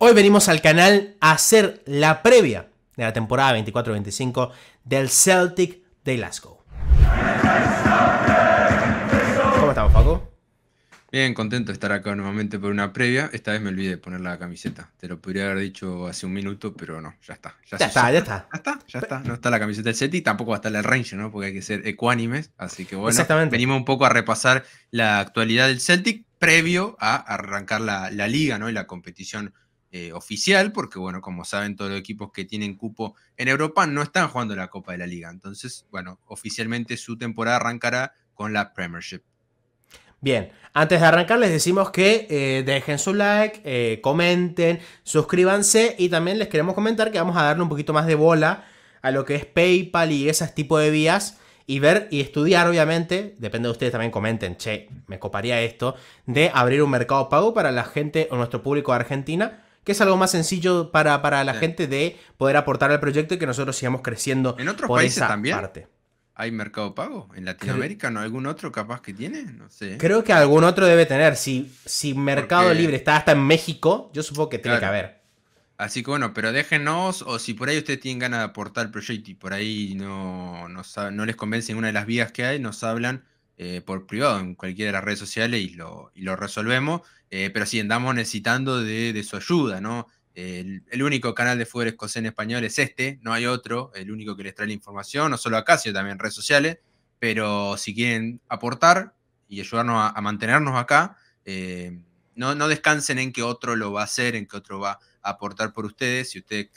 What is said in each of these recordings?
Hoy venimos al canal a hacer la previa de la temporada 24-25 del Celtic de Glasgow. ¿Cómo estamos, Paco? Bien, contento de estar acá nuevamente por una previa. Esta vez me olvidé de poner la camiseta. Te lo podría haber dicho hace un minuto, pero no, ya está. Ya, está, ya está, ya está. Ya está, No está la camiseta del Celtic, tampoco va a estar el Range, ¿no? Porque hay que ser ecuánimes. Así que bueno, venimos un poco a repasar la actualidad del Celtic previo a arrancar la, la liga, ¿no? Y la competición eh, oficial, porque bueno, como saben, todos los equipos que tienen cupo en Europa no están jugando la Copa de la Liga. Entonces, bueno, oficialmente su temporada arrancará con la Premiership. Bien, antes de arrancar les decimos que eh, dejen su like, eh, comenten, suscríbanse y también les queremos comentar que vamos a darle un poquito más de bola a lo que es PayPal y ese tipo de vías y ver y estudiar, obviamente, depende de ustedes también comenten, che, me coparía esto, de abrir un mercado pago para la gente o nuestro público de Argentina que es algo más sencillo para, para la gente de poder aportar al proyecto y que nosotros sigamos creciendo en otros países también. ¿Hay Mercado Pago? ¿En Latinoamérica? ¿No algún otro capaz que tiene? No sé. Creo que algún otro debe tener. Si, si Mercado Libre está hasta en México, yo supongo que tiene que haber. Así que bueno, pero déjenos, o si por ahí ustedes tienen ganas de aportar al proyecto y por ahí no, no, les convence ninguna de las vías que hay, nos hablan eh, por privado en cualquiera de las redes sociales y lo, y lo resolvemos. Eh, pero si andamos necesitando de, su ayuda, ¿no? El, único canal de fútbol escocés en español es este, no hay otro, el único que les trae la información, no solo acá, sino también en redes sociales, pero si quieren aportar y ayudarnos a, mantenernos acá, eh, no, no, descansen en que otro lo va a hacer, en que otro va a aportar por ustedes, si ustedes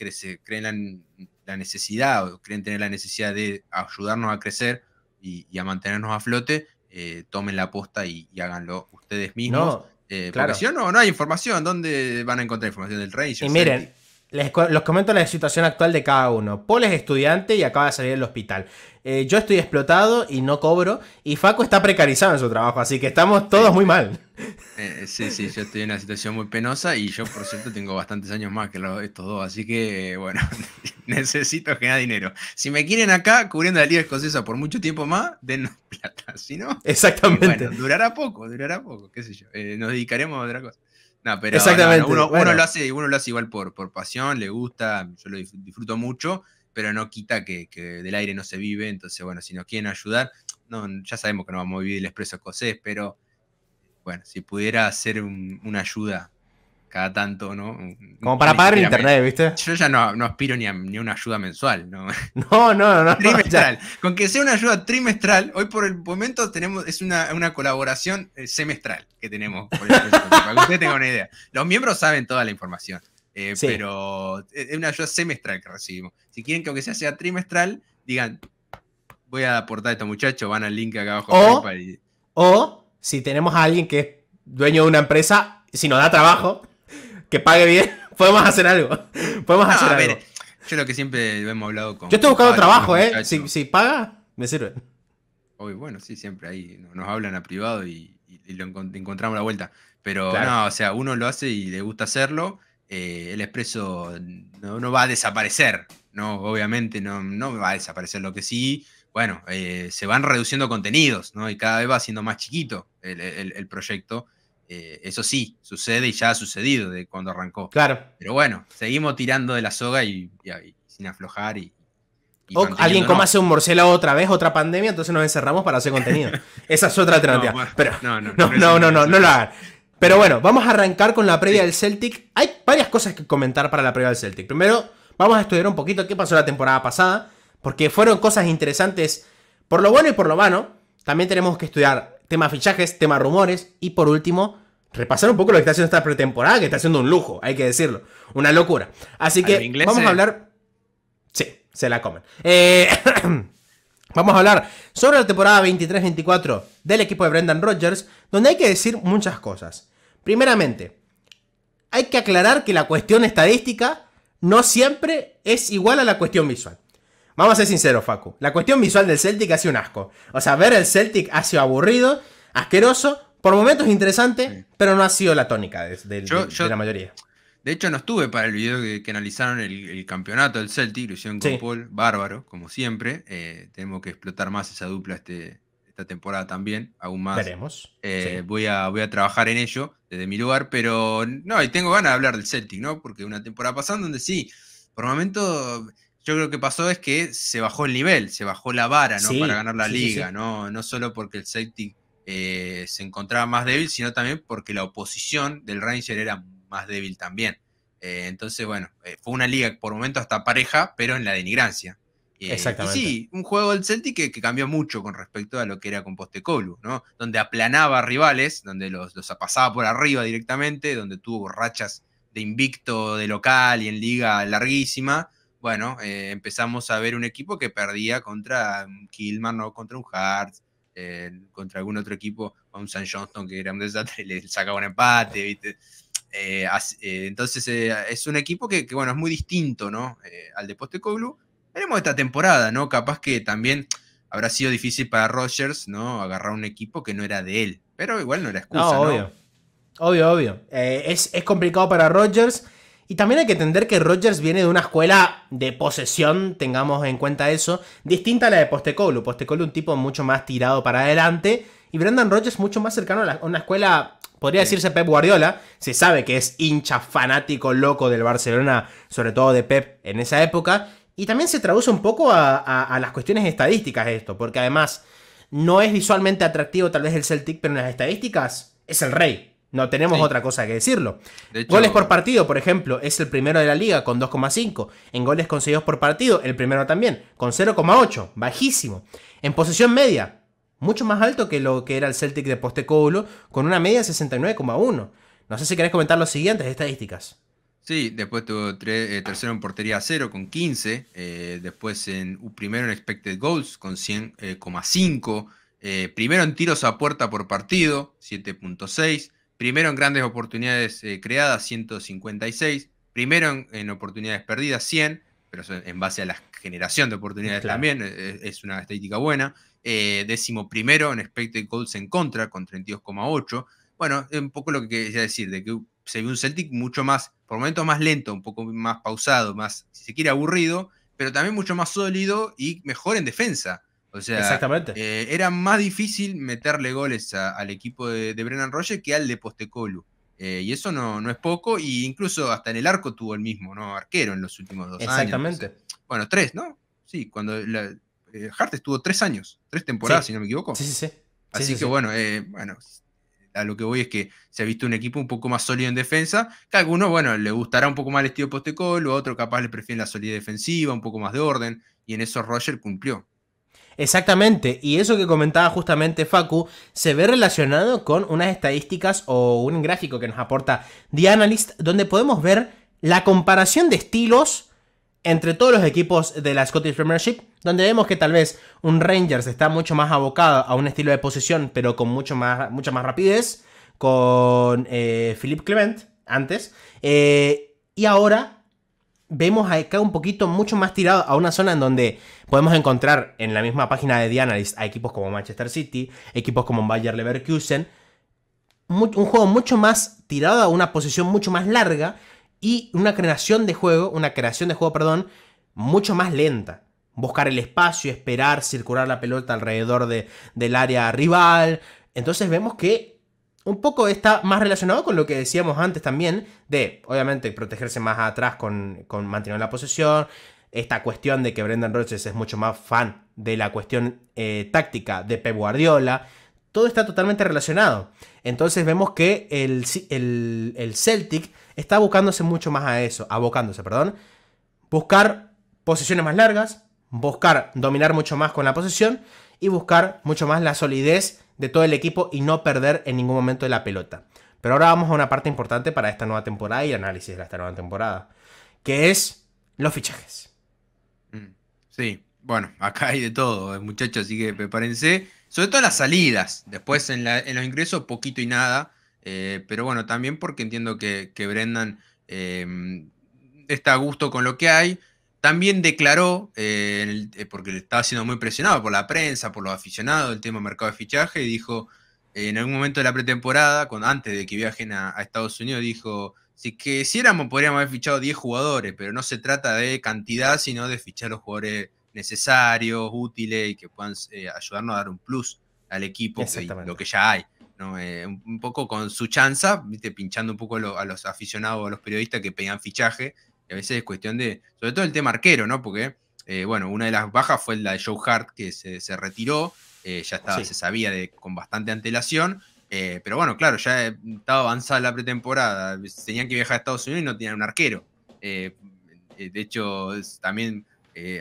creen la, la, necesidad o creen tener la necesidad de ayudarnos a crecer y, a mantenernos a flote, eh, tomen la aposta y, háganlo ustedes mismos. Eh, claro. si no, no hay información. ¿Dónde van a encontrar información del rey? y miren, les, comento la situación actual de cada uno. Paul es estudiante y acaba de salir del hospital. Eh, yo estoy explotado y no cobro. Y Faco está precarizado en su trabajo, así que estamos todos muy mal. Eh, eh, sí, sí, yo estoy en una situación muy penosa y yo, por cierto, tengo bastantes años más que los, estos dos. Así que, bueno, necesito generar dinero. Si me quieren acá cubriendo la Liga Escocesa por mucho tiempo más, dennos plata. Si no, exactamente. durará poco, durará poco, qué sé yo. nos dedicaremos a otra cosa. No, pero Exactamente. uno, lo hace, uno lo hace igual por, pasión, le gusta, yo lo disfruto mucho, pero no quita que, del aire no se vive. Entonces, bueno, si nos quieren ayudar, no, ya sabemos que no vamos a vivir el expreso escocés, pero bueno, si pudiera hacer una ayuda cada tanto, ¿no? Como para pagar el internet, ¿viste? Yo ya no, aspiro ni a ni una ayuda mensual, ¿no? No, no, no. trimestral. Con que sea una ayuda trimestral, hoy por el momento tenemos, es una, colaboración eh, semestral que tenemos. Por para que ustedes tengan una idea. Los miembros saben toda la información, eh, pero eh, es una ayuda semestral que recibimos. Si quieren que aunque sea, sea trimestral, digan, voy a aportar a estos muchachos, van al link acá abajo. O, o si tenemos a alguien que es dueño de una empresa, si nos da trabajo que pague bien, podemos hacer algo. Podemos hacer algo. Yo lo que siempre hemos hablado con. Yo estoy buscando trabajo, ¿eh? Si, si, paga, me sirve. Hoy, bueno, sí, siempre ahí nos hablan a privado y, lo encontramos la vuelta. Pero no, o sea, uno lo hace y le gusta hacerlo. Eh, el expreso no, va a desaparecer, ¿no? Obviamente no, no va a desaparecer. Lo que sí, bueno, eh, se van reduciendo contenidos, ¿no? Y cada vez va siendo más chiquito el, el, el proyecto eso sí, sucede y ya ha sucedido de cuando arrancó. Claro. Pero bueno, seguimos tirando de la soga y, sin aflojar y. o alguien como hace un morcela otra vez, otra pandemia, entonces nos encerramos para hacer contenido. Esa es otra alternativa. No, pero, no, no, no, no, no, no, no, lo hagan. Pero bueno, vamos a arrancar con la previa del Celtic. Hay varias cosas que comentar para la previa del Celtic. Primero, vamos a estudiar un poquito qué pasó la temporada pasada, porque fueron cosas interesantes por lo bueno y por lo malo. También tenemos que estudiar tema fichajes, tema rumores y por último, repasar un poco lo que está haciendo esta pretemporada, que está haciendo un lujo, hay que decirlo. Una locura. Así que vamos a hablar. Sí, se la comen. Eh, vamos a hablar sobre la temporada 23-24 del equipo de Brendan Rodgers, donde hay que decir muchas cosas. Primeramente, hay que aclarar que la cuestión estadística no siempre es igual a la cuestión visual. Vamos a ser sinceros, Facu. La cuestión visual del Celtic ha sido un asco. O sea, ver el Celtic ha sido aburrido, asqueroso, por momentos interesante, pero no ha sido la tónica de, la mayoría. De hecho, no estuve para el video que, analizaron el, campeonato del Celtic, lo hicieron con Paul, bárbaro, como siempre. Eh, tenemos que explotar más esa dupla este, esta temporada también, aún más. Veremos. Eh, voy, a, trabajar en ello desde mi lugar, pero no, y tengo ganas de hablar del Celtic, ¿no? Porque una temporada pasada donde sí, por momento yo creo que pasó es que se bajó el nivel, se bajó la vara, ¿no? Para ganar la liga, ¿no? No solo porque el Celtic eh, se encontraba más débil, sino también porque la oposición del Ranger era más débil también. Eh, entonces, bueno, eh, fue una liga por momentos hasta pareja, pero en la denigrancia. Exactamente. Y sí, un juego del Celtic que, cambió mucho con respecto a lo que era con Postecoglou, ¿no? Donde aplanaba rivales, donde los, los pasaba por arriba directamente, donde tuvo rachas de invicto de local y en liga larguísima, bueno, empezamos a ver un equipo que perdía contra un Kilman contra un Hart, contra algún otro equipo, a San Johnston que era un desastre, le sacaba un empate, eh, eh, entonces eh, es un equipo que, bueno, es muy distinto, ¿no? al de Postecoglou. Veremos esta temporada, ¿no? Capaz que también habrá sido difícil para Rogers, ¿no? Agarrar un equipo que no era de él, pero igual no era excusa, ¿no? Obvio, obvio, obvio. Es, es complicado para Rogers. Y también hay que entender que Rodgers viene de una escuela de posesión, tengamos en cuenta eso, distinta a la de Postecolo Postecoglou un tipo mucho más tirado para adelante y Brendan Rodgers mucho más cercano a, una escuela, podría decirse Pep Guardiola, se sabe que es hincha fanático loco del Barcelona, sobre todo de Pep en esa época, y también se traduce un poco a, a las cuestiones estadísticas esto, porque además no es visualmente atractivo tal vez el Celtic, pero en las estadísticas es el rey. No tenemos otra cosa que decirlo. goles por partido, por ejemplo, es el primero de la liga con 2,5. En goles conseguidos por partido, el primero también, con 0,8, bajísimo. En posesión media, mucho más alto que lo que era el Celtic de Postecoglou, con una media de 69,1. No sé si querés comentar los siguientes estadísticas. Sí, después tuvo eh, tercero en portería 0 con 15, después en primero en expected goals con 100,5, eh, eh, primero en tiros a puerta por partido, 7.6 primero en grandes oportunidades eh, creadas, 156, primero en, oportunidades perdidas, 100, pero en base a la generación de oportunidades también, eh, eh, es, una estadística buena. décimo primero en expected goals en contra, con 32,8. Bueno, un poco lo que quería decir, de que se ve un Celtic mucho más, por momentos más lento, un poco más pausado, más, si se quiere, aburrido, pero también mucho más sólido y mejor en defensa. O sea, Exactamente. Eh, era más difícil meterle goles al equipo de, Brennan Roger que al de Postecolo eh, y eso no, es poco, y incluso hasta en el arco tuvo el mismo, ¿no? Arquero en los últimos dos años. Exactamente. Bueno, tres, ¿no? Sí, cuando eh, Hart estuvo tres años, tres temporadas, si no me equivoco. Sí, sí, sí. Así que bueno, bueno, a lo que voy es que se ha visto un equipo un poco más sólido en defensa, que a algunos, bueno, le gustará un poco más el estilo postecolo, a otro capaz le prefieren la solidez defensiva, un poco más de orden, y en eso Roger cumplió. Exactamente, y eso que comentaba justamente Facu se ve relacionado con unas estadísticas o un gráfico que nos aporta The Analyst, donde podemos ver la comparación de estilos entre todos los equipos de la Scottish Premiership, donde vemos que tal vez un Rangers está mucho más abocado a un estilo de posesión, pero con mucho más, mucha más rapidez, con eh, Philip Clement antes, eh, y ahora vemos acá un poquito mucho más tirado a una zona en donde podemos encontrar en la misma página de The Analyst a equipos como Manchester City, equipos como Bayer Leverkusen, un juego mucho más tirado a una posición mucho más larga y una creación de juego, una creación de juego, perdón, mucho más lenta. Buscar el espacio, esperar, circular la pelota alrededor de, del área rival. Entonces vemos que un poco está más relacionado con lo que decíamos antes también, de obviamente protegerse más atrás con, con manteniendo la posesión, esta cuestión de que Brendan Rodgers es mucho más fan de la cuestión eh, táctica de Pep Guardiola, todo está totalmente relacionado. Entonces vemos que el, el, Celtic está buscándose mucho más a eso, abocándose, perdón, buscar posiciones más largas, buscar dominar mucho más con la posesión y buscar mucho más la solidez de todo el equipo y no perder en ningún momento de la pelota. Pero ahora vamos a una parte importante para esta nueva temporada y análisis de esta nueva temporada, que es los fichajes. Mm, sí, bueno, acá hay de todo, eh, muchachos, así que prepárense. Sobre todo las salidas, después en, los ingresos poquito y nada, eh, pero bueno, también porque entiendo que, Brendan eh, está a gusto con lo que hay, también declaró, eh, eh, porque estaba siendo muy presionado por la prensa, por los aficionados, el tema mercado de fichaje, y dijo, eh, en algún momento de la pretemporada, antes de que viajen a, Estados Unidos, dijo, si quisiéramos podríamos haber fichado 10 jugadores, pero no se trata de cantidad, sino de fichar los jugadores necesarios, útiles y que puedan ayudarnos a dar un plus al equipo lo que ya hay. un, poco con su chanza, pinchando un poco a los aficionados a los periodistas que pedían fichaje a veces es cuestión de, sobre todo el tema arquero, ¿no? Porque, eh, bueno, una de las bajas fue la de Joe Hart, que se, retiró, eh, ya estaba, se sabía con bastante antelación. Eh, pero bueno, claro, ya estaba avanzada la pretemporada. Tenían que viajar a Estados Unidos y no tenían un arquero. de hecho, también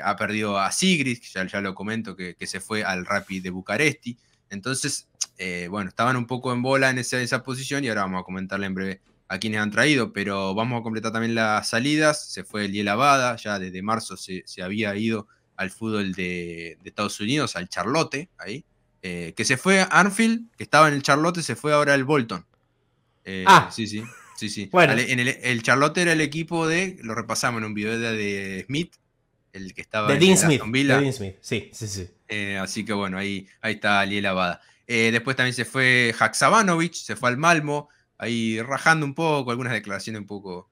ha perdido a Sigrid, ya, ya lo comento, que, se fue al Rapid de Bucaresti. Entonces, bueno, estaban un poco en bola en esa posición y ahora vamos a comentarle en breve a quienes han traído, pero vamos a completar también las salidas. Se fue Eliel Abada, ya desde marzo se, había ido al fútbol de, Estados Unidos, al Charlotte, ahí, eh, que se fue a que estaba en el Charlotte, se fue ahora al Bolton. Eh, ah. Sí, sí, sí, sí. Bueno. en el, el, Charlotte era el equipo de, lo repasamos en un video de, Smith, el que estaba en De Dean Smith, sí, sí, sí. Eh, así que bueno, ahí, ahí está Liel Abada. después también se fue Haksabanovic, se fue al Malmo, ahí rajando un poco, algunas declaraciones un poco.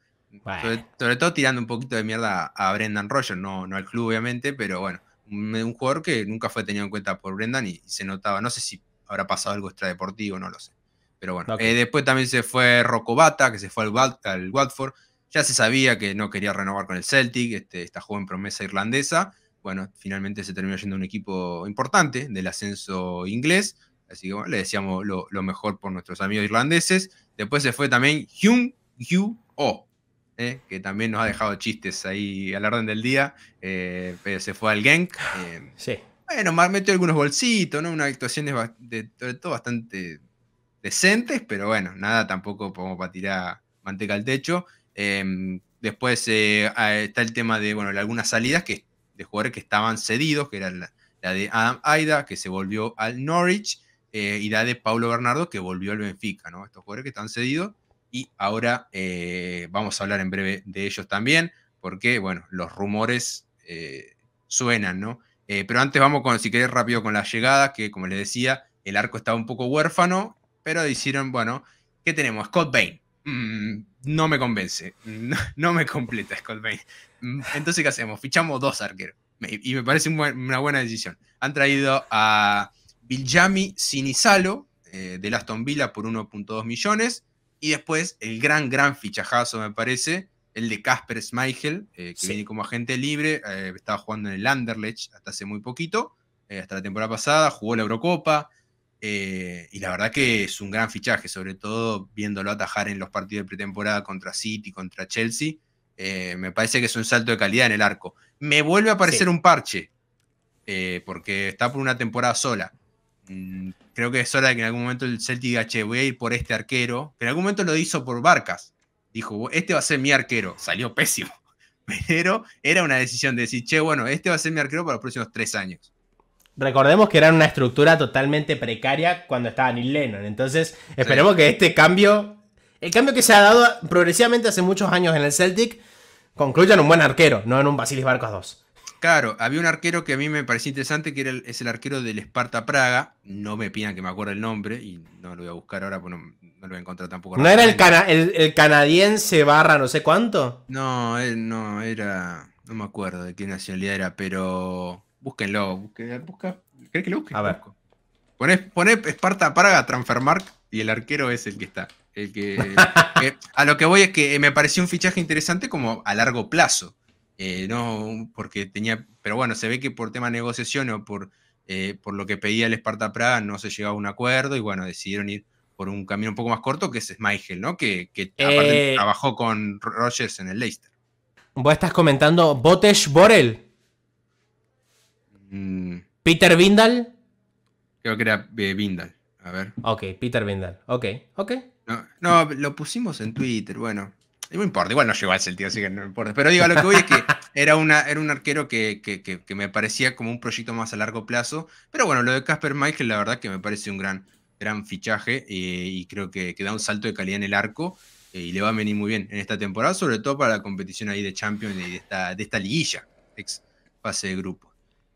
Sobre, todo tirando un poquito de mierda a Brendan Rogers, no, no al club, obviamente, pero bueno, un, jugador que nunca fue tenido en cuenta por Brendan y, se notaba. No sé si habrá pasado algo extradeportivo, no lo sé. Pero bueno, eh, después también se fue Rocobata, que se fue al, al, Watford. Ya se sabía que no quería renovar con el Celtic, este, esta joven promesa irlandesa. Bueno, finalmente se terminó yendo a un equipo importante del ascenso inglés. Así que bueno, le decíamos lo, mejor por nuestros amigos irlandeses. Después se fue también Hyun Hugh eh, O, que también nos ha dejado chistes ahí a la orden del día. Eh, pero se fue al Genk. Eh, bueno, metió algunos bolsitos, ¿no? Una actuación de, todo bastante decentes, pero bueno, nada tampoco como para tirar manteca al techo. Em, después está el tema de, bueno, algunas salidas que, de jugadores que estaban cedidos, que era la, la de Adam Aida, que se volvió al Norwich y eh, de Paulo Bernardo, que volvió al Benfica, ¿no? Estos jugadores que están cedidos y ahora eh, vamos a hablar en breve de ellos también, porque, bueno, los rumores eh, suenan, ¿no? pero antes vamos con, si querés, rápido con las llegadas, que como les decía, el arco estaba un poco huérfano, pero hicieron, bueno, ¿qué tenemos? Scott Bain. Mm, no me convence, no, me completa Scott Bain. Mm, entonces, ¿qué hacemos? Fichamos dos arqueros. Y me parece una buena decisión. Han traído a Viljami Sinizalo eh, de del Aston Villa por 1.2 millones. Y después el gran, gran fichajazo, me parece, el de Casper Schmeichel, eh, que viene como agente libre, eh, estaba jugando en el Anderlecht hasta hace muy poquito, hasta la temporada pasada, jugó la Eurocopa. y la verdad que es un gran fichaje, sobre todo viéndolo atajar en los partidos de pretemporada contra City, contra Chelsea. me parece que es un salto de calidad en el arco. Me vuelve a parecer un parche, porque está por una temporada sola Mm, creo que es hora de que en algún momento el Celtic diga, che, voy a ir por este arquero. pero en algún momento lo hizo por Barcas. Dijo, este va a ser mi arquero. Salió pésimo. Pero era una decisión de decir, che, bueno, este va a ser mi arquero para los próximos tres años. Recordemos que era una estructura totalmente precaria cuando estaba Neil Lennon. Entonces, esperemos que este cambio, el cambio que se ha dado progresivamente hace muchos años en el Celtic, concluya en un buen arquero, no en un Basilis Barcos 2. Claro, había un arquero que a mí me parecía interesante, que era es el arquero del Esparta Praga. No me pidan que me acuerde el nombre y no lo voy a buscar ahora, porque no, lo voy a encontrar tampoco. ¿No era el, canadiense barra no sé cuánto? No, no era. No me acuerdo de qué nacionalidad era, pero búsquenlo. ¿Querés busca, que lo busque? A ver. Poné, Esparta Praga, Transfermark y el arquero es el que está. El que, eh, a lo que voy es que me pareció un fichaje interesante como a largo plazo eh, no, porque tenía, pero bueno, se ve que por tema de negociación o por, eh, por lo que pedía el Esparta Praga no se llegaba a un acuerdo y bueno, decidieron ir por un camino un poco más corto que es Michael, ¿no? Que, aparte eh. trabajó con Rogers en el Leicester. Vos estás comentando Botesh Borel. Mm. Peter Vindal. Creo que era Vindal. A ver. Ok, Peter Vindal. Ok, ok. no, lo pusimos en Twitter, bueno no importa, igual no llegó a ese tío, así que no importa. Pero digo, lo que voy es que era, una, era un arquero que, me parecía como un proyecto más a largo plazo. Pero bueno, lo de Casper Michael, la verdad que me parece un gran, gran fichaje eh, y creo que, da un salto de calidad en el arco eh, y le va a venir muy bien en esta temporada, sobre todo para la competición ahí de Champions y de esta, de esta liguilla, ex fase de grupo.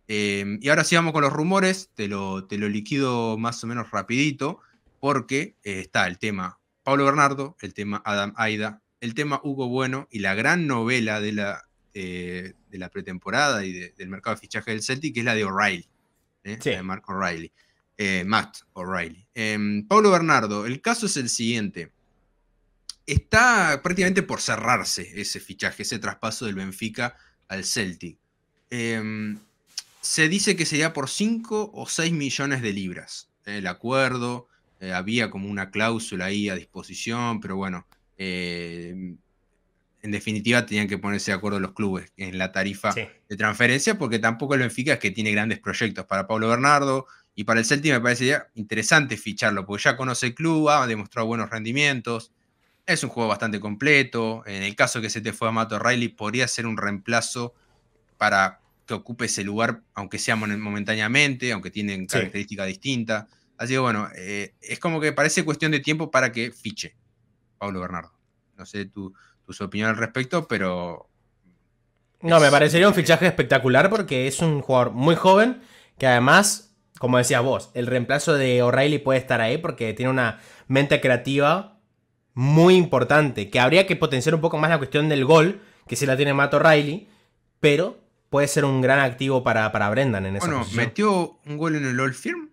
Eh, y ahora sí vamos con los rumores, te lo, te lo liquido más o menos rapidito, porque está el tema Pablo Bernardo, el tema Adam Aida, el tema Hugo Bueno y la gran novela de la, eh, de la pretemporada y del mercado de fichaje del Celtic, que es la de O'Reilly, ¿eh? sí. de Mark O'Reilly, eh, Matt O'Reilly. Em, Pablo Bernardo, el caso es el siguiente. Está prácticamente por cerrarse ese fichaje, ese traspaso del Benfica al Celtic. Em, se dice que sería por 5 o 6 millones de libras. El acuerdo, había como una cláusula ahí a disposición, pero bueno, eh, en definitiva tenían que ponerse de acuerdo los clubes en la tarifa de transferencia, porque tampoco el Benfica es que tiene grandes proyectos para Pablo Bernardo y para el Celtic me parecería interesante ficharlo, porque ya conoce el club, ha demostrado buenos rendimientos, es un juego bastante completo, en el caso que se te fue a Mato Riley podría ser un reemplazo para que ocupe ese lugar, aunque sea momentáneamente, aunque tienen características distintas. Así que bueno, eh, es como que parece cuestión de tiempo para que fiche. Pablo Bernardo. No sé tu, tus al respecto, pero... No, me parecería un eh, fichaje espectacular porque es un jugador muy joven que además, como decías vos, el reemplazo de O'Reilly puede estar ahí porque tiene una mente creativa muy importante, que habría que potenciar un poco más la cuestión del gol, que si la tiene Matt O'Reilly, pero puede ser un gran activo para, Brendan en esa Bueno, metió un gol en el All Firm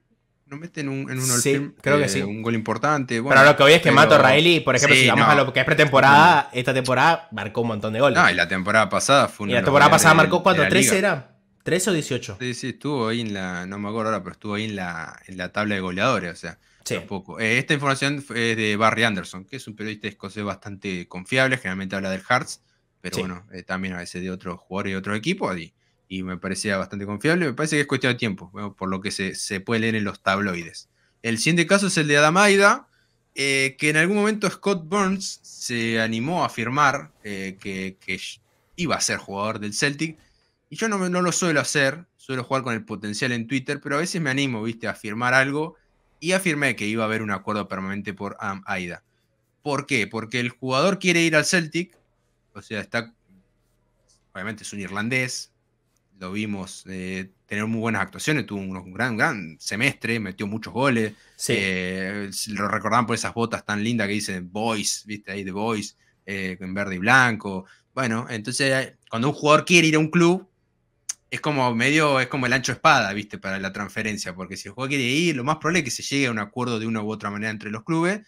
no meten un, en un creo que eh, sí. un gol importante. Bueno, pero lo que hoy es que Mato Raeli, por ejemplo, si vamos a lo que es pretemporada, esta temporada marcó un montón de goles. No, y la temporada pasada fue una. Y la temporada pasada marcó cuánto, ¿13 era? ¿13 o 18? Sí, sí, estuvo ahí en la. No me acuerdo ahora, pero estuvo ahí en la, en la tabla de goleadores, o sea. Tampoco. Eh, esta información es de Barry Anderson, que es un periodista escocés bastante confiable, generalmente habla del Hearts, pero bueno, eh, también a veces de otro jugador y otro equipo Y y me parecía bastante confiable. Me parece que es cuestión de tiempo, por lo que se, puede leer en los tabloides. El siguiente caso es el de Adam Aida. Eh, que en algún momento Scott Burns se animó a afirmar eh, que, iba a ser jugador del Celtic. Y yo no, lo suelo hacer, suelo jugar con el potencial en Twitter, pero a veces me animo, viste, a afirmar algo. Y afirmé que iba a haber un acuerdo permanente por Adam Aida. ¿Por qué? Porque el jugador quiere ir al Celtic, o sea, está. Obviamente es un irlandés, lo vimos eh, tener muy buenas actuaciones, tuvo un gran, gran semestre, metió muchos goles. Eh, lo recordaban por esas botas tan lindas que dicen Boys, viste ahí de Boys, eh, en verde y blanco. Bueno, entonces cuando un jugador quiere ir a un club, es como medio, es como el ancho espada, viste, para la transferencia, porque si el jugador quiere ir, lo más probable es que se llegue a un acuerdo de una u otra manera entre los clubes.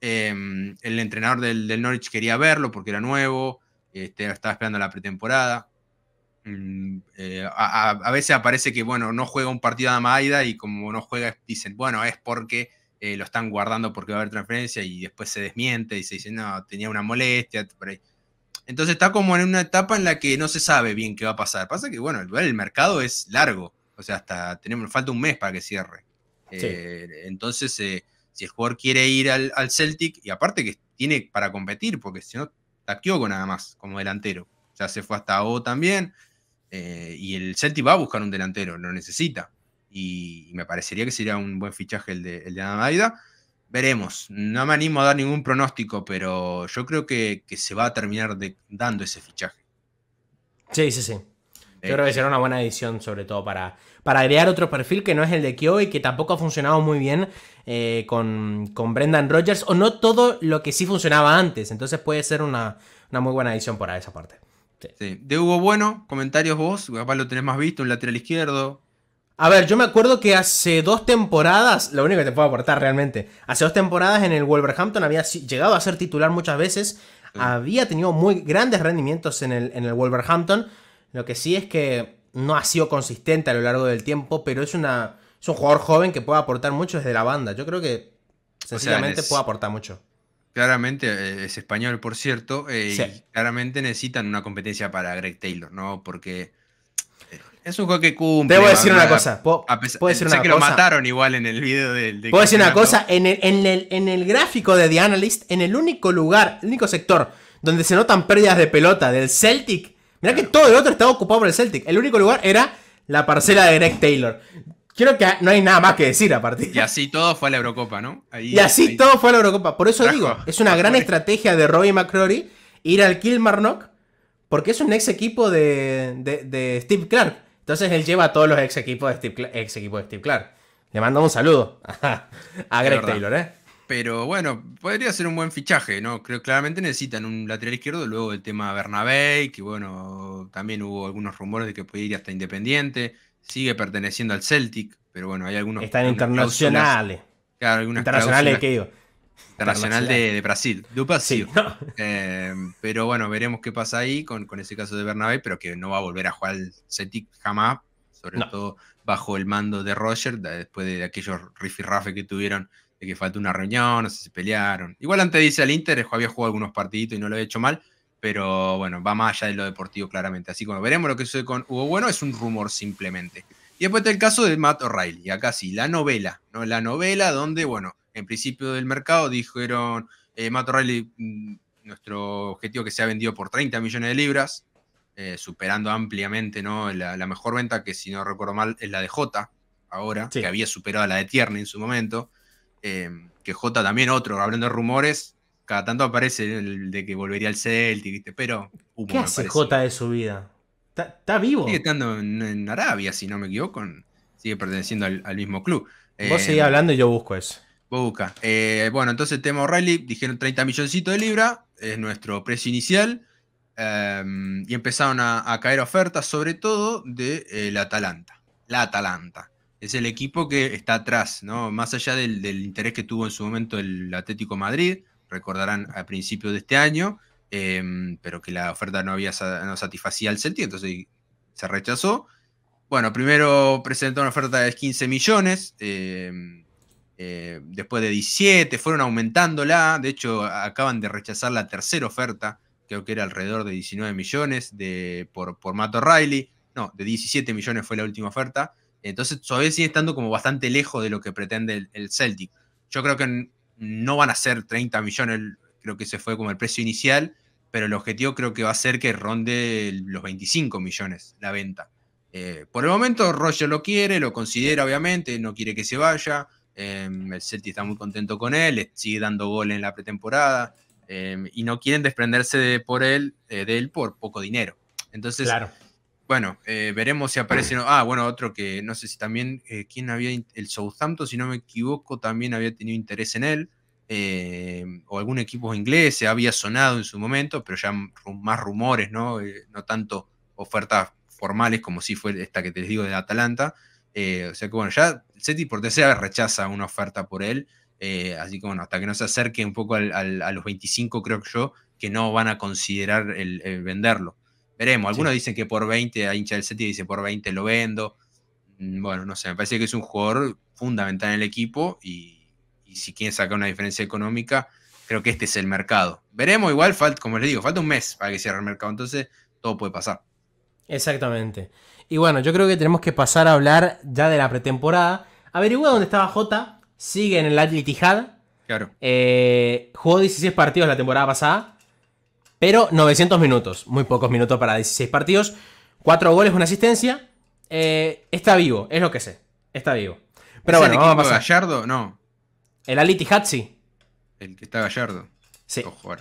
Em, el entrenador del, Norwich quería verlo porque era nuevo, este, estaba esperando la pretemporada Mm, eh, a, veces aparece que, bueno, no juega un partido a Maida y como no juega, dicen, bueno, es porque eh, lo están guardando porque va a haber transferencia y después se desmiente y se dice, no, tenía una molestia. Por ahí. Entonces está como en una etapa en la que no se sabe bien qué va a pasar. Pasa que, bueno, el, mercado es largo, o sea, hasta tenemos, falta un mes para que cierre. Eh, entonces, si el jugador quiere ir al, Celtic, y aparte que tiene para competir, porque si no, taqueó nada más como delantero. Ya se fue hasta O también, eh, y el Celtic va a buscar un delantero, lo necesita. Y, me parecería que sería un buen fichaje el de, el Maida. Veremos. No me animo a dar ningún pronóstico, pero yo creo que, se va a terminar dando ese fichaje. Sí, sí, sí. Eh, yo creo que será una buena edición, sobre todo para, para agregar otro perfil que no es el de Kyo y que tampoco ha funcionado muy bien eh, con, con, Brendan Rogers o no todo lo que sí funcionaba antes. Entonces puede ser una, muy buena edición para esa parte. De Hugo Bueno, comentarios vos, capaz lo tenés más visto, un lateral izquierdo. A ver, yo me acuerdo que hace dos temporadas, lo único que te puedo aportar realmente, hace dos temporadas en el Wolverhampton había llegado a ser titular muchas veces, había tenido muy grandes rendimientos en el, en Wolverhampton, lo que sí es que no ha sido consistente a lo largo del tiempo, pero es, una, un jugador joven que puede aportar mucho desde la banda. Yo creo que sencillamente puede aportar mucho. Claramente eh, es español, por cierto, eh, y claramente necesitan una competencia para Greg Taylor, ¿no? Porque eh, es un juego que cumple. Debo decir una cosa. Puede que lo mataron igual en el video del. Puedo decir una cosa. En el, en, el, en el, gráfico de The Analyst, en el único lugar, el único sector donde se notan pérdidas de pelota del Celtic. Mirá que todo el otro estaba ocupado por el Celtic. El único lugar era la parcela de Greg Taylor. Creo que no hay nada más que decir a partir. Y así todo fue a la Eurocopa, ¿no? y así todo fue a la Eurocopa. Por eso digo, es una gran estrategia de Robbie McCrory ir al Kilmarnock porque es un ex equipo de, Steve Clark. Entonces él lleva a todos los ex equipos de Steve, ex de Steve Clark. Le mando un saludo a, Greg Taylor, ¿eh? Pero bueno, podría ser un buen fichaje, ¿no? Creo claramente necesitan un lateral izquierdo, luego el tema Bernabé, que bueno, también hubo algunos rumores de que podía ir hasta Independiente sigue perteneciendo al Celtic, pero bueno, hay algunos. Están internacionales. Claro, internacionales qué digo. Internacional de, Brasil, de Sí, eh, pero bueno, veremos qué pasa ahí con, con ese caso de Bernabé, pero que no va a volver a jugar al Celtic jamás, sobre todo bajo el mando de Roger, después de aquellos rifirrafe que tuvieron, de que faltó una reunión, no sé si se pelearon. Igual antes dice al Inter, eh, había jugado algunos partiditos y no lo había hecho mal, pero bueno, va más allá de lo deportivo claramente. Así que veremos lo que sucede con Hugo Bueno, es un rumor simplemente. Y después está el caso de Matt O'Reilly, acá sí, la novela, ¿no? La novela donde, bueno, en principio del mercado dijeron, eh, Matt O'Reilly, mm, nuestro objetivo que se ha vendido por 30 millones de libras, eh, superando ampliamente, ¿no? La, mejor venta que si no recuerdo mal es la de J, ahora, que había superado a la de Tierney en su momento, eh, que J también otro, hablando de rumores, cada tanto aparece el de que volvería al Celtic, ¿viste? pero... ¿Qué hace J de su vida? ¿Está vivo? Sigue estando en, Arabia, si no me equivoco, sigue perteneciendo al, mismo club. Vos seguís eh, hablando y yo busco eso. Vos busca. Eh, bueno, entonces tema O'Reilly, dijeron 30 milloncitos de libra, es nuestro precio inicial, em, y empezaron a, caer ofertas, sobre todo de eh, la Atalanta. La Atalanta. Es el equipo que está atrás, ¿no? Más allá del, del interés que tuvo en su momento el Atlético Madrid, recordarán, a principios de este año, em, pero que la oferta no, había, satisfacía al Celtic, entonces se rechazó. Bueno, primero presentó una oferta de 15 millones, em, eh, después de 17, fueron aumentándola, de hecho acaban de rechazar la tercera oferta, creo que era alrededor de 19 millones de, por, por Matt O'Reilly, no, de 17 millones fue la última oferta, entonces todavía sigue estando como bastante lejos de lo que pretende el, el Celtic. Yo creo que en, no van a ser 30 millones, creo que se fue como el precio inicial, pero el objetivo creo que va a ser que ronde los 25 millones la venta. Eh, por el momento Roger lo quiere, lo considera obviamente, no quiere que se vaya, em, el Celtic está muy contento con él, sigue dando gol en la pretemporada em, y no quieren desprenderse de, por él, eh, de él por poco dinero. Entonces, bueno, eh, veremos si aparece. Ah, bueno, otro que no sé si también, eh, ¿quién había? El Southampton, si no me equivoco, también había tenido interés en él. Eh, o algún equipo inglés se había sonado en su momento, pero ya más rumores, ¿no? no tanto ofertas formales como si fue esta que te digo de Atalanta. o sea que bueno, ya Seti por tercera rechaza una oferta por él. así que bueno, hasta que no se acerque un poco al, a los 25, creo que yo, que no van a considerar el venderlo. Veremos, algunos dicen que por 20, a hincha del y dice por 20 lo vendo. Mm, bueno, no sé, me parece que es un jugador fundamental en el equipo y, si quieren sacar una diferencia económica, creo que este es el mercado. Veremos, igual, falta, como les digo, falta un mes para que cierre el mercado, entonces todo puede pasar. Exactamente. Y bueno, yo creo que tenemos que pasar a hablar ya de la pretemporada. Averigua dónde estaba Jota. Sigue en el Al Claro. Eh, jugó 16 partidos la temporada pasada. Pero 900 minutos, muy pocos minutos para 16 partidos. 4 goles, una asistencia. Eh, está vivo, es lo que sé. Está vivo. Pero bueno, el vamos a Gallardo? No. El Aliti Hatsi. El que está Gallardo. Sí. Ojo,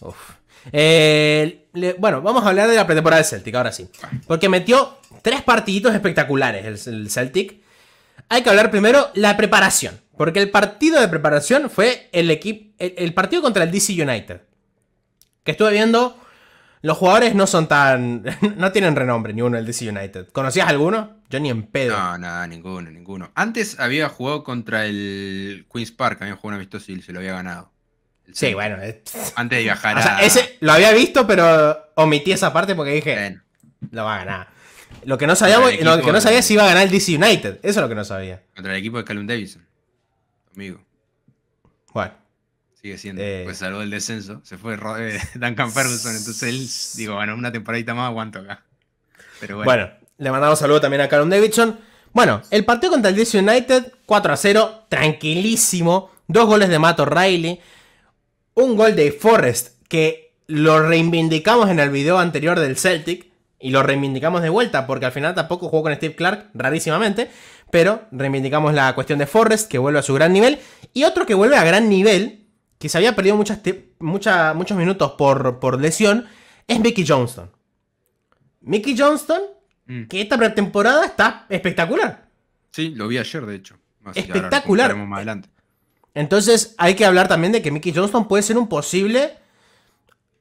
Uf. Eh, bueno, vamos a hablar de la pretemporada del Celtic, ahora sí. Porque metió tres partiditos espectaculares el, Celtic. Hay que hablar primero la preparación. Porque el partido de preparación fue el equipo. el partido contra el DC United que estuve viendo, los jugadores no son tan. No tienen renombre ninguno el DC United. ¿Conocías alguno? Yo ni en pedo. No, nada, ninguno, ninguno. Antes había jugado contra el Queen's Park, había jugado un amistoso y se lo había ganado. sí, bueno. Antes de viajar a... o sea, ese lo había visto, pero omití esa parte porque dije. Lo va a ganar. Lo que no que no sabía es si iba a ganar el DC United. Eso es lo que no sabía. Contra el equipo de Callum Davidson. Amigo. Bueno. Sigue siendo. Eh, pues salvó el descenso. Se fue eh, Duncan Ferguson. Entonces él, digo, bueno, una temporadita más aguanto acá. Pero bueno. Bueno, le mandamos saludo también a Callum Davidson. Bueno, el partido contra el DC United, 4 a 0, tranquilísimo. Dos goles de Mato Riley Un gol de Forrest, que lo reivindicamos en el video anterior del Celtic. Y lo reivindicamos de vuelta, porque al final tampoco jugó con Steve Clark, rarísimamente. Pero reivindicamos la cuestión de Forrest, que vuelve a su gran nivel. Y otro que vuelve a gran nivel, que se había perdido muchas muchos minutos por, por lesión, es Mickey Johnston. Mickey Johnston, mm. que esta pretemporada está espectacular. Sí, lo vi ayer, de hecho. espectacular. más adelante. Entonces hay que hablar también de que Mickey Johnston puede ser un posible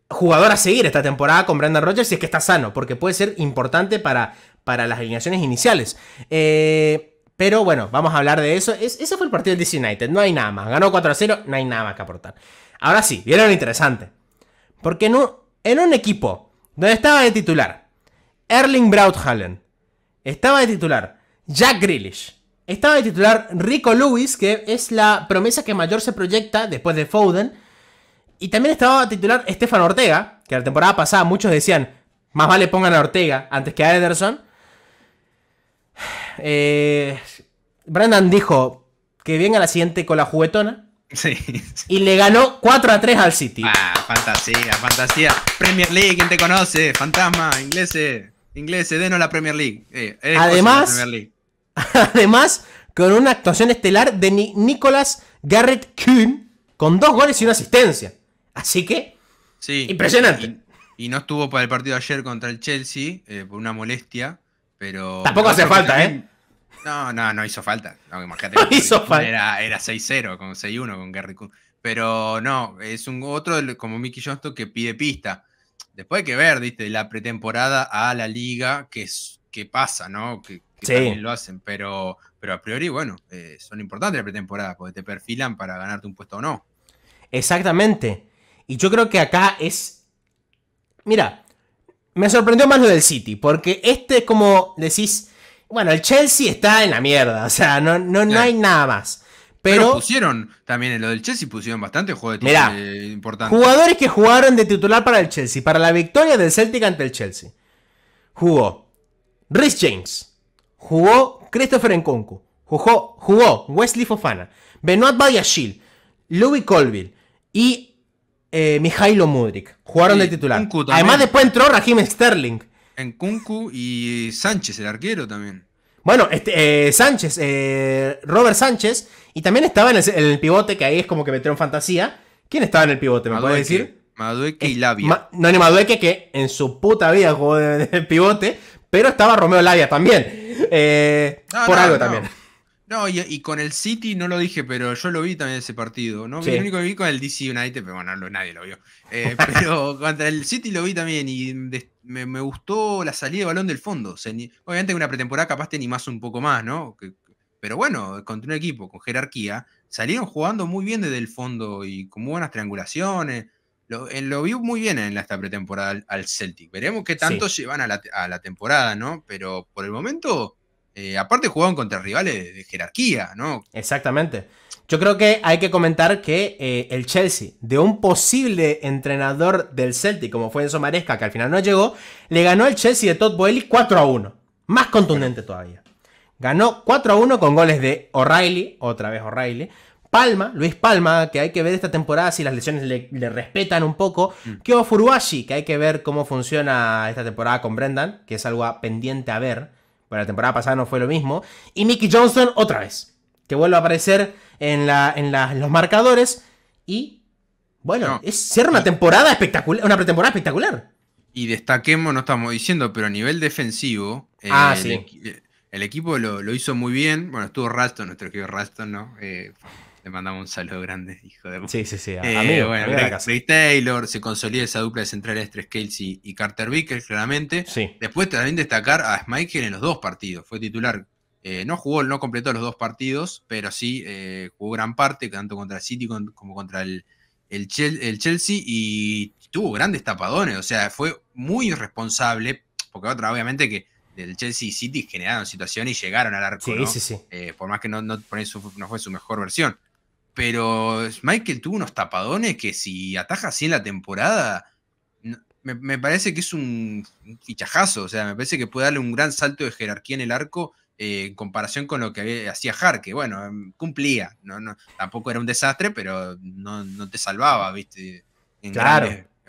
jugador a seguir esta temporada con Brandon Rogers si es que está sano, porque puede ser importante para, para las alineaciones iniciales. Eh, pero bueno, vamos a hablar de eso. ese fue el partido del DC United, no hay nada más. Ganó 4 a 0, no hay nada más que aportar. Ahora sí, vieron lo interesante. Porque en un, equipo donde estaba de titular Erling Brauthallen, estaba de titular Jack Grealish, estaba de titular Rico Lewis, que es la promesa que mayor se proyecta después de Foden. Y también estaba de titular Estefan Ortega, que la temporada pasada muchos decían, más vale pongan a Ortega antes que a Ederson. Eh, Brandon dijo que venga la siguiente con la juguetona. Y le ganó 4 a 3 al City. Ah, fantasía, fantasía. Premier League, ¿quién te conoce? Fantasma, inglés, inglés. denos la Premier League. Eh, además, además, con una actuación estelar de Nicolas Garrett Kuhn, con dos goles y una asistencia. Así que, sí, impresionante. Y, no estuvo para el partido ayer contra el Chelsea eh, por una molestia. Tampoco hace falta, ¿eh? No, no, no hizo falta. No, hizo falta. Era, 6-0, con 6-1 con Gary Pero no, es un otro como Mickey Johnston que pide pista. Después hay que ver, viste, la pretemporada a la liga, que, que pasa, ¿no? Que, también lo hacen, pero, pero a priori, bueno, eh, son importantes la pretemporada, porque te perfilan para ganarte un puesto o no. Exactamente. Y yo creo que acá es. Mira, me sorprendió más lo del City, porque este como decís, bueno, el Chelsea está en la mierda, o sea, no, no, no hay nada más. Pero, pusieron también en lo del Chelsea, pusieron bastante juego de titular importantes. Jugadores que jugaron de titular para el Chelsea, para la victoria del Celtic ante el Chelsea. Jugó Rhys James, jugó Christopher Nkunku, jugó, jugó Wesley Fofana, Benoit Badiashil, Louis Colville y eh, Mijailo Mudrik. Jugaron de titular. Además, después entró Raheem Sterling. En Kunku y Sánchez, el arquero también. Bueno, este, eh, Sánchez, eh, Robert Sánchez, y también estaba en el, pivote, que ahí es como que metieron fantasía. ¿Quién estaba en el pivote? ¿Me puedes decir? Madueque y Labia. no, ni Madueque, que en su puta vida jugó de, pivote, pero estaba Romeo Labia también. Eh, por algo también. No, y, con el City no lo dije, pero yo lo vi también ese partido. ¿no? Lo único que vi con el DC United, pero bueno, nadie lo vio. Eh, pero contra el City lo vi también y me, gustó la salida de balón del fondo. obviamente en una pretemporada capaz te animás un poco más, ¿no? pero bueno, contra un equipo con jerarquía, salieron jugando muy bien desde el fondo y con buenas triangulaciones. Lo, eh, lo vi muy bien en esta pretemporada al, Celtic. Veremos qué tanto llevan a la, a la temporada, ¿no? Pero por el momento eh, aparte jugaban contra rivales de jerarquía, ¿no? Exactamente. Yo creo que hay que comentar que eh, el Chelsea, de un posible entrenador del Celtic, como fue Enzo Maresca, que al final no llegó, le ganó el Chelsea de Todd Boehly 4 a 1. Más contundente todavía. Ganó 4 a 1 con goles de O'Reilly, otra vez O'Reilly, Palma, Luis Palma, que hay que ver esta temporada si las lesiones le, respetan un poco. que mm. Kyo Furuashi, que hay que ver cómo funciona esta temporada con Brendan, que es algo pendiente a ver. Bueno, la temporada pasada no fue lo mismo. Y Mickey Johnson otra vez. Que vuelve a aparecer en, la, en, los marcadores. Y bueno, es ser una temporada espectacular. Una pretemporada espectacular. Y destaquemos, no estamos diciendo, pero a nivel defensivo. Eh, ah, sí. el, equipo lo, hizo muy bien. Bueno, estuvo Raston, nuestro querido Raston, ¿no? Eh, le mandamos un saludo grande, hijo de Sí, sí, sí. Eh, bueno, Taylor, se consolida esa dupla de centrales tres Kelsey y Carter Vickers, claramente. Sí. Después también destacar a Schmeichel en los dos partidos. Fue titular. Eh, no jugó, no completó los dos partidos, pero sí eh, jugó gran parte, tanto contra el City como contra el, el, Chelsea, y tuvo grandes tapadones. O sea, fue muy irresponsable, porque otra, obviamente, que del Chelsea y City generaron situaciones y llegaron al arco. Sí, ¿no? sí, sí. por más que no, no, fue su mejor versión. Pero Michael tuvo unos tapadones que si ataja así en la temporada, me, parece que es un fichajazo. O sea, me parece que puede darle un gran salto de jerarquía en el arco eh, en comparación con lo que hacía Har, que bueno, em, cumplía. tampoco era un desastre, pero no, te salvaba, ¿viste? En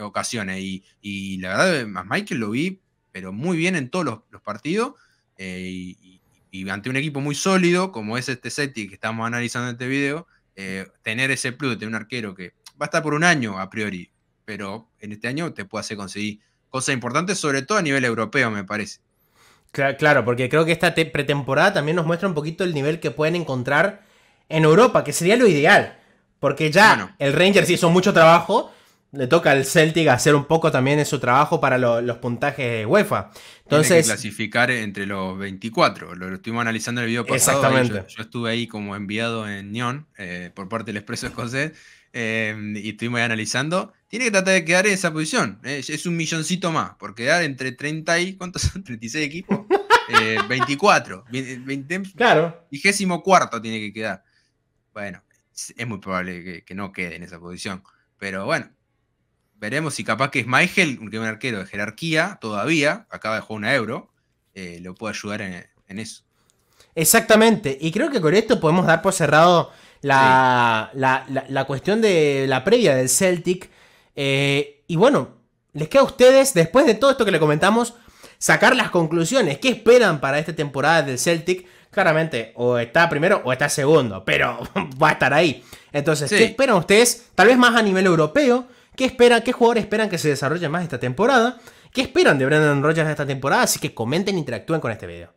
ocasiones. Y, la verdad, más Michael lo vi, pero muy bien en todos los, partidos. Eh, y, ante un equipo muy sólido, como es este SETI que estamos analizando en este video, eh, tener ese plus de un arquero que va a estar por un año a priori, pero en este año te puede hacer conseguir cosas importantes, sobre todo a nivel europeo, me parece. Claro, porque creo que esta pretemporada también nos muestra un poquito el nivel que pueden encontrar en Europa, que sería lo ideal. Porque ya el Rangers hizo mucho trabajo, le toca al Celtic hacer un poco también de su trabajo para los puntajes de UEFA. Entonces, Tiene que clasificar entre los 24, lo, estuvimos analizando en el video pasado. Exactamente. Yo, estuve ahí como enviado en Neon eh, por parte del Expreso Escocés eh, y estuvimos ahí analizando. Tiene que tratar de quedar en esa posición, eh, es un milloncito más, por quedar entre 30 y, ¿cuántos son? 36 equipos. 24, 20, claro. vigésimo cuarto tiene que quedar. Bueno, es, muy probable que no quede en esa posición. Pero bueno, veremos si capaz que es Michael, que es un arquero de jerarquía todavía, acaba de jugar una euro, eh, lo puede ayudar en, eso. Exactamente, y creo que con esto podemos dar por cerrado la, cuestión de la previa del Celtic. Eh, y bueno, les queda a ustedes, después de todo esto que le comentamos, sacar las conclusiones. ¿Qué esperan para esta temporada del Celtic? Claramente, o está primero o está segundo, pero va a estar ahí. Entonces, ¿qué esperan ustedes? Tal vez más a nivel europeo, ¿Qué, espera, ¿Qué jugadores esperan que se desarrolle más esta temporada? ¿Qué esperan de Brandon Rogers esta temporada? Así que comenten, interactúen con este video.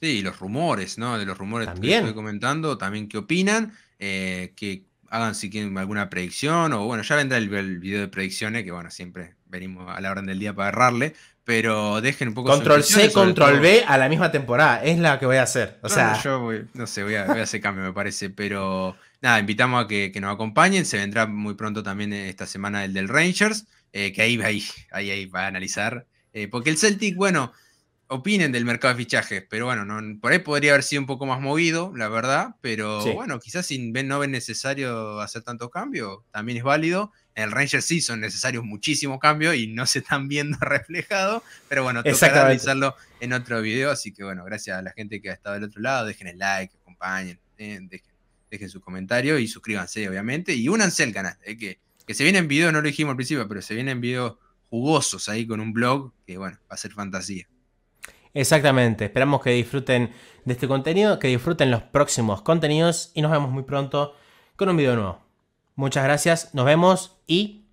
Sí, los rumores, ¿no? De los rumores que estoy comentando, también qué opinan, eh, que hagan si quieren alguna predicción, o bueno, ya vendrá el, video de predicciones, que bueno, siempre venimos a la orden del día para agarrarle. Pero dejen un poco. Control C, Control B a la misma temporada. Es la que voy a hacer. O sea... Yo no sé, voy a, hacer cambio, me parece. Pero nada, invitamos a que, nos acompañen. Se vendrá muy pronto también esta semana el del Rangers. Eh, que ahí, ahí, ahí, ahí va a analizar. Eh, porque el Celtic, bueno, opinen del mercado de fichajes. Pero bueno, por ahí podría haber sido un poco más movido, la verdad. Pero bueno, quizás sin, no ven necesario hacer tantos cambios. También es válido el Ranger sí son necesarios muchísimos cambios y no se están viendo reflejados, pero bueno, tocará analizarlo en otro video, así que bueno, gracias a la gente que ha estado del otro lado, dejen el like, acompañen, eh, dejen, su comentario y suscríbanse obviamente y únanse al canal, eh, que, que se vienen videos, no lo dijimos al principio, pero se vienen videos jugosos ahí con un blog que bueno, va a ser fantasía. Exactamente, esperamos que disfruten de este contenido, que disfruten los próximos contenidos y nos vemos muy pronto con un video nuevo. Muchas gracias, nos vemos y